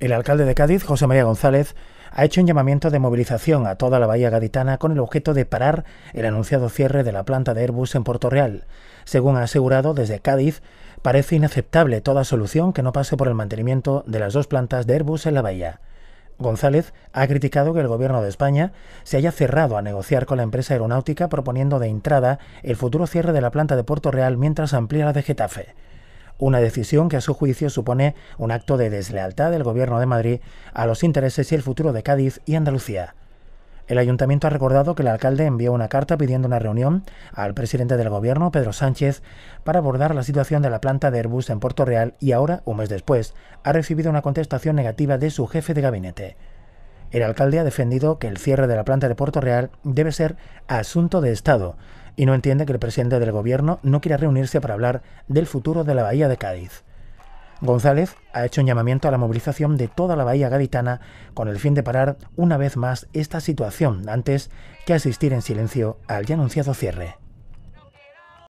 El alcalde de Cádiz, José María González, ha hecho un llamamiento de movilización a toda la bahía gaditana con el objeto de parar el anunciado cierre de la planta de Airbus en Puerto Real. Según ha asegurado desde Cádiz, parece inaceptable toda solución que no pase por el mantenimiento de las dos plantas de Airbus en la bahía. González ha criticado que el gobierno de España se haya cerrado a negociar con la empresa aeronáutica proponiendo de entrada el futuro cierre de la planta de Puerto Real mientras amplía la de Getafe una decisión que a su juicio supone un acto de deslealtad del Gobierno de Madrid a los intereses y el futuro de Cádiz y Andalucía. El ayuntamiento ha recordado que el alcalde envió una carta pidiendo una reunión al presidente del gobierno, Pedro Sánchez, para abordar la situación de la planta de Airbus en Puerto Real y ahora, un mes después, ha recibido una contestación negativa de su jefe de gabinete. El alcalde ha defendido que el cierre de la planta de Puerto Real debe ser asunto de Estado, y no entiende que el presidente del gobierno no quiera reunirse para hablar del futuro de la Bahía de Cádiz. González ha hecho un llamamiento a la movilización de toda la Bahía gaditana con el fin de parar una vez más esta situación antes que asistir en silencio al ya anunciado cierre.